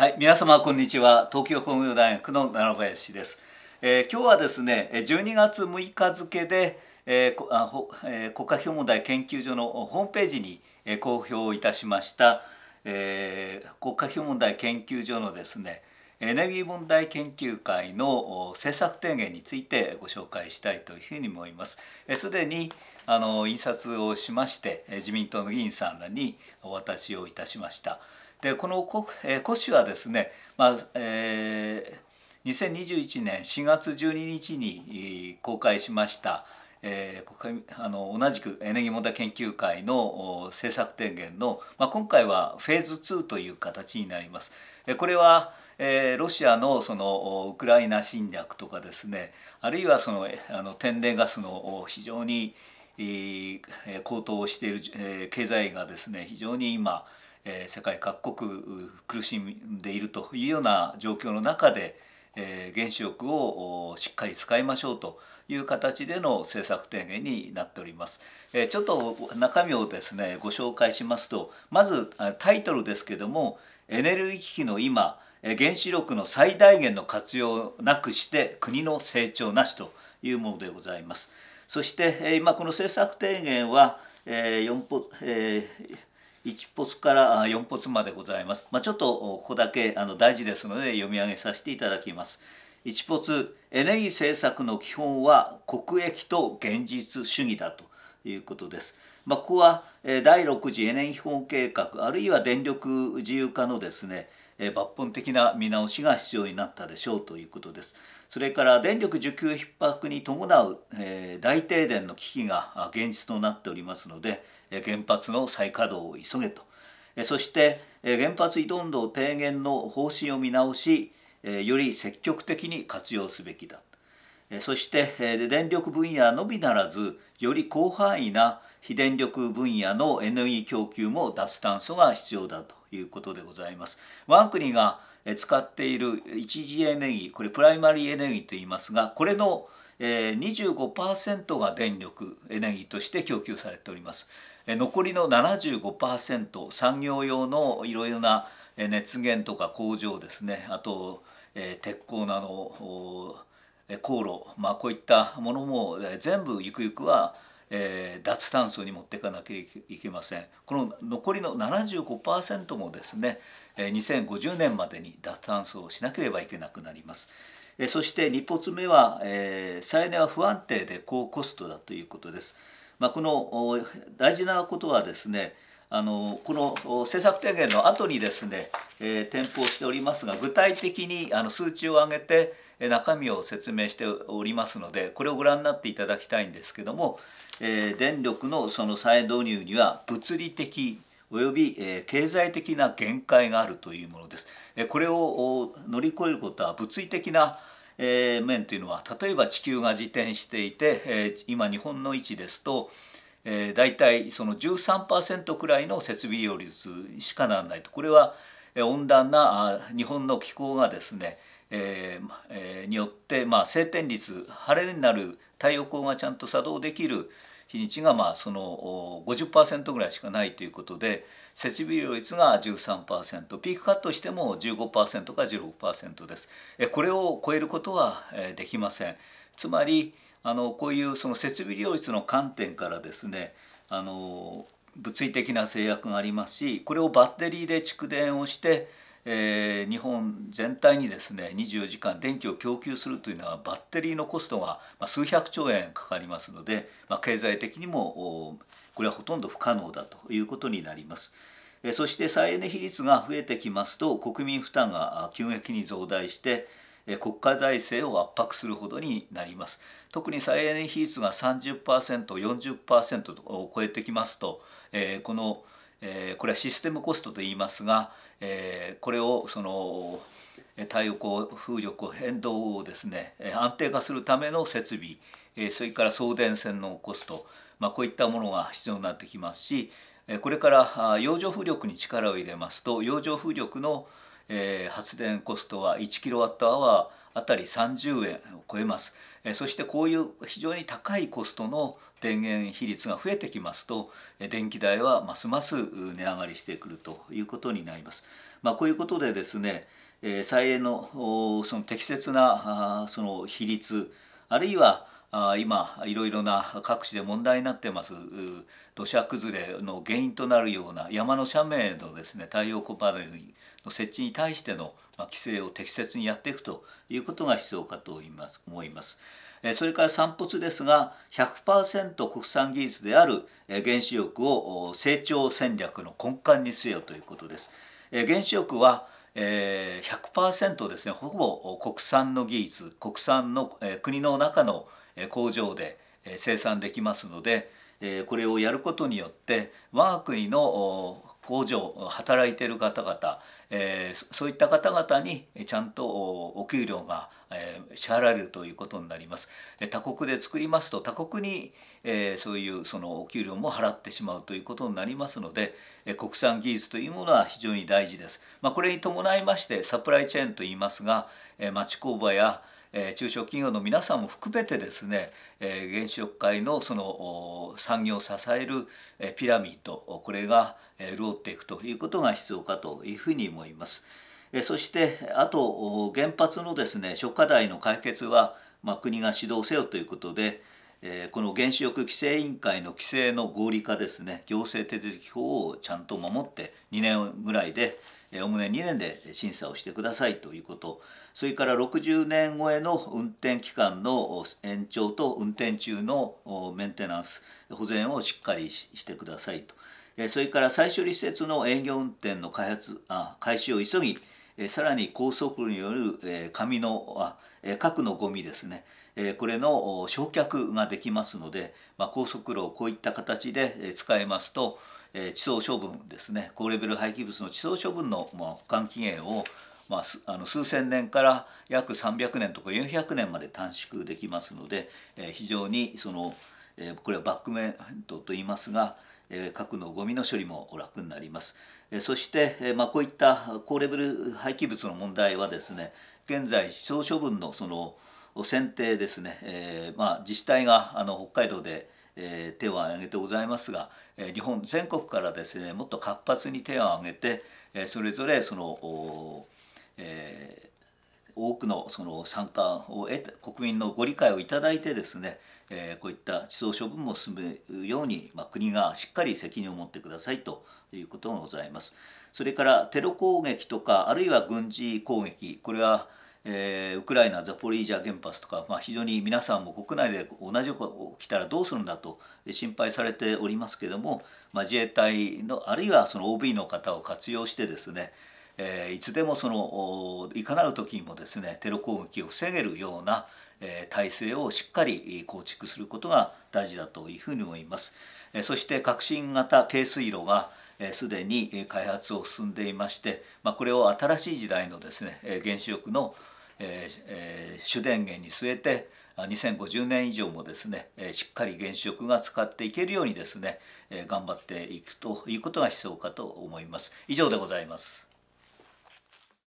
はい、皆様こんにちは。東京工業大学の奈林です。えー、今日はですね、12月6日付で、えーあほえー、国家標問題研究所のホームページに、え公表いたしました、えー、国家標問題研究所のですね、エネルギー問題研究会の政策提言についてご紹介したいというふうに思います。すでにあの印刷をしまして自民党の議員さんらにお渡しをいたしました。でこの古紙はですね、まあえー、2021年4月12日に公開しました、えー、あの同じくエネギ問題研究会の政策提言の、まあ、今回はフェーズ2という形になります。これはえロシアのそのウクライナ侵略とかですねあるいはそのあの天然ガスの非常に、え高騰している、え経済がですね非常に今、え世界各国苦しんでいるというような状況の中で、え原子力をしっかり使いましょうという形での政策提言になっております。えちょっと中身をですねご紹介しますとまずタイトルですけども「エネルギー危機の今原子力の最大限の活用なくして国の成長なし」というものでございます。そして今この政策提言は4ポ、えー1ポツから4ポツまでございます、まあ、ちょっとここだけあの大事ですので読み上げさせていただきます1ポツ、エネルギー政策の基本は国益と現実主義だということです。まあ、ここは第6次エネルギー基本計画あるいは電力自由化のですね抜本的な見直しが必要になったでしょうということです。それから電力需給逼迫に伴う、え大停電の危機が現実となっておりますので原発の再稼働を急げとそして原発依存度低減の方針を見直しより積極的に活用すべきだそして電力分野のみならずより広範囲な非電力分野のエネルギー供給も脱炭素が必要だということでございます。我が国が使っている一次エネルギーこれプライマリーエネルギーと言いますがこれの25%が電力エネルギーとして供給されております残りの75%産業用のいろいろな熱源とか工場ですねあと鉄鋼など航路、まあ、こういったものも全部ゆくゆくはえ脱炭素に持っていかなきゃいけませんこの残りの75%もですね2050年までに脱炭素をしなければいけなくなりますそして2発目は、え再エネは不安定で高コストだということです、まあ、この大事なことはですねあのこの政策提言の後にですね、え添付をしておりますが具体的にあの数値を上げて中身を説明しておりますのでこれをご覧になっていただきたいんですけども、えー、電力のその再導入には物理的および、え経済的な限界があるというものです。えこれを乗り越えることは物理的な、え面というのは例えば地球が自転していて、え今日本の位置ですと、え大体その13%くらいの設備用率しかならないとこれは温暖な日本の気候がですねえーえー、によって、まあ、晴天率晴れになる太陽光がちゃんと作動できる日にちが、まあ、その50%ぐらいしかないということで設備利用率が13%ピークカットしても15%か16%ですこれを超えることはできませんつまりあのこういうその設備利用率の観点からですねあの物理的な制約がありますしこれをバッテリーで蓄電をしてえー、日本全体にですね24時間電気を供給するというのはバッテリーのコストが数百兆円かかりますので、まあ、経済的にもこれはほとんど不可能だということになります。そして再エネ比率が増えてきますと国民負担が急激に増大して国家財政を圧迫するほどになります特に再エネ比率が 30%40% を超えてきますとこのこれはシステムコストといいますがえー、これをその太陽光風力変動をですね安定化するための設備、えー、それから送電線のコスト、まあ、こういったものが必要になってきますしこれから洋上風力に力を入れますと洋上風力のえー、発電コストは1アワーあたり30円を超えます、えー、そしてこういう非常に高いコストの電源比率が増えてきますと電気代はますます値上がりしてくるということになります。まあ、こういうことでですね、えー、再エネのその適切なその比率あるいは今いろいろな各地で問題になってます土砂崩れの原因となるような山の斜面のですね太陽光パネルにの設置に対しての規制を適切にやっていくということが必要かと思います。それから散骨ですが100%国産技術である原子力を成長戦略の根幹に据えよということです。原子力は100%ですねほぼ国産の技術国産の国の中の工場で生産できますのでこれをやることによって我が国の工場働いてる方々、えー、そういった方々にちゃんとお給料が、え支払われるということになります。他国で作りますと他国に、えー、そういうそのお給料も払ってしまうということになりますので、え国産技術というものは非常に大事です。まあ、これに伴いましてサプライチェーンといいますが、え町工場やえー、中小企業の皆さんも含めてですね、えー、原子力会のその産業を支えるピラミッドこれが潤っていくということが必要かというふうに思います。えそしてあと原発のですね諸課題の解決は、まあ、国が主導せよということで、えこの原子力規制委員会の規制の合理化ですね行政手続き法をちゃんと守って2年ぐらいでおおむね2年で審査をしてくださいということそれから60年超えの運転期間の延長と運転中のメンテナンス保全をしっかりしてくださいとそれから再処理施設の営業運転の開発あ開始を急ぎさらに高速による紙のあ核のゴミですねえこれの焼却ができますので、まあ、高速炉をこういった形で使えますと、え地層処分ですね高レベル廃棄物の地層処分の、ま保管期限をまあ、あの数千年から約300年とか400年まで短縮できますので、え非常にその、えこれはバックメントと言いますが、え核のゴミの処理も楽になります。えそして、えまあ、こういった高レベル廃棄物の問題はですね現在地層処分のその、選定ですね、えー、まあ、自治体があの北海道で、えー、手を挙げてございますが、え日本全国からですねもっと活発に手を挙げて、えそれぞれその、お、え多くのその参加を得て国民のご理解をいただいてですね、えこういった地層処分も進むように、まあ、国がしっかり責任を持ってくださいということがございます。それからテロ攻撃とかあるいは軍事攻撃これはえー、ウクライナザポリージャ原発とか、まあ、非常に皆さんも国内で同じこと起きたらどうするんだと心配されておりますけれども、まあ、自衛隊のあるいはその OB の方を活用してですね、えー、いつでもそのいかなる時にもですねテロ攻撃を防げるような、えー、体制をしっかり構築することが大事だというふうに思います。えー、そして革新型軽水炉がすでに開発を進んでいまして、まあ、これを新しい時代のですね原子力の主電源に据えて2050年以上もですねしっかり原子力が使っていけるようにですね頑張っていくということが必要かと思います。以上でございます。